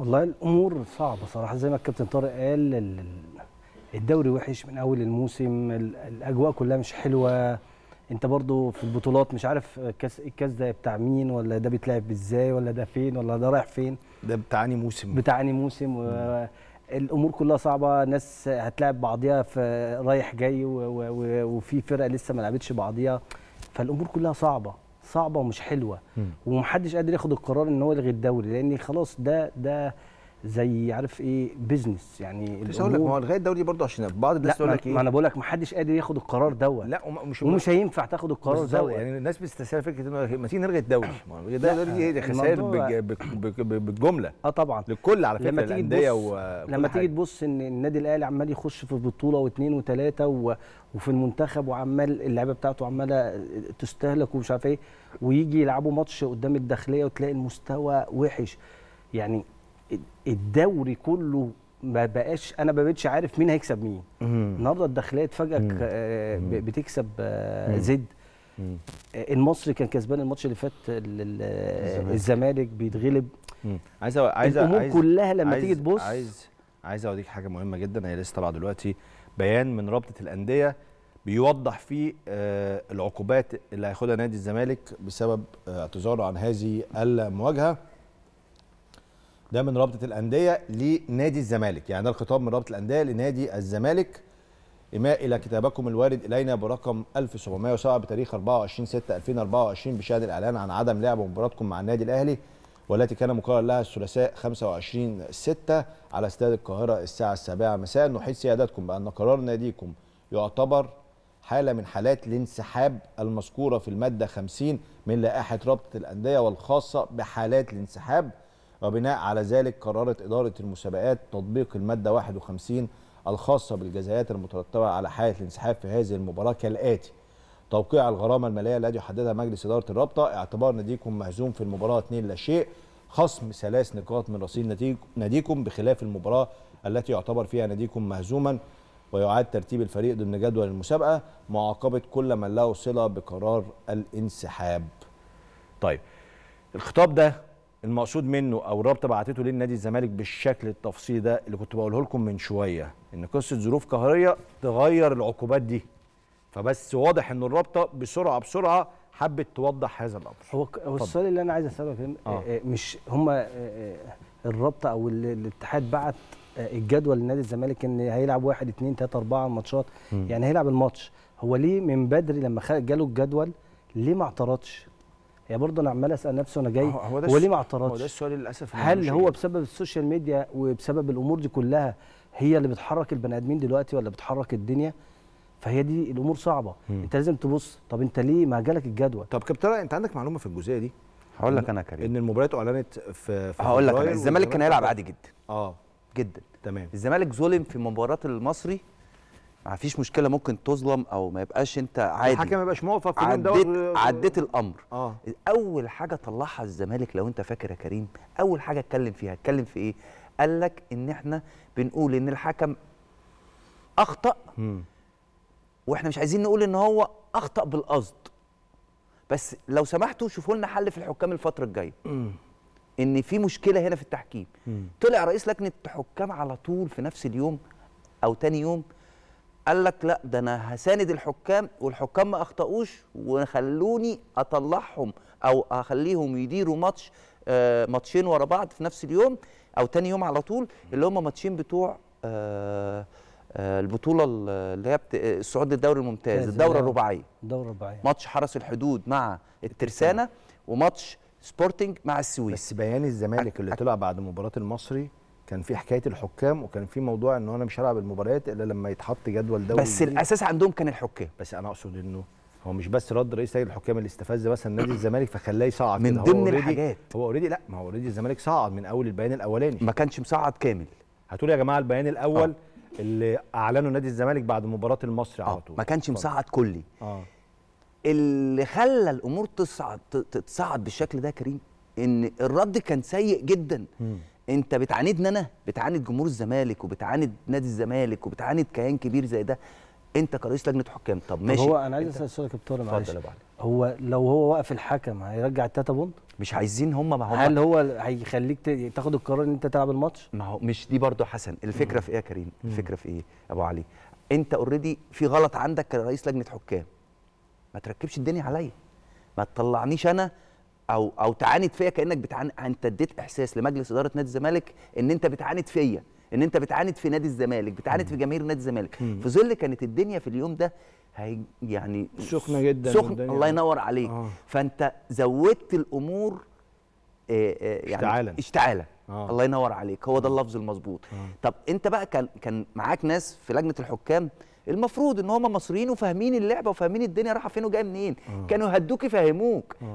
والله الامور صعبه صراحه زي ما الكابتن طارق قال الدوري وحش من اول الموسم الاجواء كلها مش حلوه انت برضو في البطولات مش عارف الكاس الكاس ده بتاع مين ولا ده بيتلعب ازاي ولا ده فين ولا ده رايح فين ده بتعاني موسم بتعاني موسم و... الامور كلها صعبه ناس هتلاعب بعضيها في رايح جاي و... و... وفي فرقه لسه ما لعبتش بعضيها فالامور كلها صعبه صعبه ومش حلوه ومحدش قادر ياخد القرار ان هو يلغي الدوري لان خلاص ده ده زي عارف ايه بيزنس يعني بس اقول لك ما هو لغايه الدوري برضه عشان بعض الناس تقول لك ايه ما انا بقول لك ما حدش قادر ياخد القرار دوت لا ومش ومش هينفع تاخد القرار دوت يعني الناس بتستسهل فكره انه ما تيجي نلغي الدوري ما الدوري ده خسائر بالجمله اه طبعا للكل على فكره لما تيجي الانديه لما تيجي تبص ان النادي الاهلي عمال يخش في بطوله واثنين وثلاثه و... وفي المنتخب وعمال اللعيبه بتاعته عماله تستهلك ومش عارف ايه ويجي يلعبوا ماتش قدام الداخليه وتلاقي المستوى وحش يعني الدوري كله ما بقاش انا ما بقتش عارف مين هيكسب مين النهارده الداخليه تفاجئك آه، بتكسب آه، زد آه، المصري كان كسبان الماتش اللي فات الزمالك بيتغلب عايز عايز الامور عايز كلها لما عايز تيجي تبص عايز عايز اوريك حاجه مهمه جدا هي لسه طالعه دلوقتي بيان من رابطه الانديه بيوضح فيه العقوبات اللي هياخدها نادي الزمالك بسبب اعتذاره عن هذه المواجهه ده من رابطه الانديه لنادي الزمالك يعني ده الخطاب من رابطه الانديه لنادي الزمالك إما إلى كتابكم الوارد إلينا برقم 1707 بتاريخ 24 6 2024 بشأن الإعلان عن عدم لعب مباراتكم مع النادي الأهلي والتي كان مقرر لها الثلاثاء 25 6 على استاد القاهرة الساعة السابعة مساء نحيط سيادتكم بأن قرار ناديكم يعتبر حالة من حالات الانسحاب المذكورة في المادة 50 من لائحة رابطة الأندية والخاصة بحالات الانسحاب وبناء على ذلك قررت إدارة المسابقات تطبيق المادة 51 الخاصة بالجزايات المترتبة على حالة الانسحاب في هذه المباراة كالآتي توقيع الغرامة المالية الذي يحددها مجلس إدارة الرابطة اعتبار ناديكم مهزوم في المباراة 2 لا شيء خصم ثلاث نقاط من رصيد ناديكم بخلاف المباراة التي يعتبر فيها ناديكم مهزوما ويعاد ترتيب الفريق ضمن جدول المسابقة معاقبة كل من له صلة بقرار الانسحاب طيب الخطاب ده المقصود منه او الرابطه بعتته للنادي الزمالك بالشكل التفصيلي ده اللي كنت بقوله لكم من شويه ان قصه ظروف قهريه تغير العقوبات دي فبس واضح ان الرابطه بسرعه بسرعه حبت توضح هذا الامر هو السؤال اللي انا عايز اساله آه. آه،, آه. مش هم آه، الرابطه او الاتحاد بعت الجدول لنادي الزمالك ان هيلعب واحد اثنين ثلاثه اربعه ماتشات يعني هيلعب الماتش هو ليه من بدري لما جاله الجدول ليه ما اعترضش هي برضه انا عمال اسال نفسي وانا جاي هو, ده ليه ما اعترضش؟ هو ده السؤال للاسف هل هو بسبب السوشيال ميديا وبسبب الامور دي كلها هي اللي بتحرك البني ادمين دلوقتي ولا بتحرك الدنيا؟ فهي دي الامور صعبه مم. انت لازم تبص طب انت ليه ما جالك الجدول طب كابتن انت عندك معلومه في الجزئيه دي هقول لك انا كريم ان المباريات اعلنت في, في هقول لك انا الزمالك كان هيلعب عادي جدا اه جدا تمام الزمالك ظلم في مباراه المصري ما فيش مشكله ممكن تظلم او ما يبقاش انت عادي الحكم ما يبقاش موقف في اليوم عديت, عديت الامر آه. اول حاجه طلعها الزمالك لو انت فاكر يا كريم اول حاجه اتكلم فيها اتكلم في ايه قال لك ان احنا بنقول ان الحكم اخطا م. واحنا مش عايزين نقول ان هو اخطا بالقصد بس لو سمحتوا شوفوا لنا حل في الحكام الفتره الجايه ان في مشكله هنا في التحكيم م. طلع رئيس لجنه الحكام على طول في نفس اليوم او تاني يوم قال لك لا ده انا هساند الحكام والحكام ما اخطاوش وخلوني اطلعهم او اخليهم يديروا ماتش آه ماتشين ورا بعض في نفس اليوم او تاني يوم على طول اللي هم ماتشين بتوع آه آه البطوله اللي هي الصعود للدوري الممتاز الدوره الرباعيه الدوره الرباعيه ماتش حرس الحدود مع الترسانه وماتش سبورتنج مع السويس بس بيان الزمالك اللي طلع بعد مباراه المصري كان في حكايه الحكام وكان في موضوع ان انا مش هلعب المباريات الا لما يتحط جدول دولي بس الاساس عندهم كان الحكام بس انا اقصد انه هو مش بس رد رئيس هيئه الحكام اللي استفز مثلا نادي الزمالك فخلاه يصعد من ضمن الحاجات هو اوريدي لا ما هو اوريدي الزمالك صعد من اول البيان الاولاني ما كانش مصعد كامل هتقول يا جماعه البيان الاول آه. اللي اعلنه نادي الزمالك بعد مباراه المصري على آه. طول ما كانش مصعد كلي آه. اللي خلى الامور تصعد تصعد بالشكل ده يا كريم ان الرد كان سيء جدا مم. انت بتعاندنا انا بتعاند جمهور الزمالك وبتعاند نادي الزمالك وبتعاند كيان كبير زي ده انت كرئيس لجنه حكام طب ماشي هو انا عايز اسال سؤال يا كابتن معلش هو لو هو واقف الحكم هيرجع التاتا بوند مش عايزين هم ما هو هل هو هيخليك تاخد القرار ان انت تلعب الماتش ما هو مش دي برضو حسن إيه الفكره في ايه يا كريم الفكره في ايه ابو علي انت اوريدي في غلط عندك كرئيس لجنه حكام ما تركبش الدنيا عليا ما تطلعنيش انا او او تعاند فيا كانك بتعاند انت اديت احساس لمجلس اداره نادي الزمالك ان انت بتعاند فيا ان انت بتعاند في نادي الزمالك بتعاند في جماهير نادي الزمالك في ظل كانت الدنيا في اليوم ده هي يعني سخنه جدا سخن الله ينور عليك آه. فانت زودت الامور آه آه يعني اشتعالا اشتعالا آه. الله ينور عليك هو ده آه. اللفظ المظبوط آه. طب انت بقى كان كان معاك ناس في لجنه الحكام المفروض ان هم مصريين وفاهمين اللعبه وفاهمين الدنيا رايحه فين وجايه منين آه. كانوا يهدوك يفهموك آه.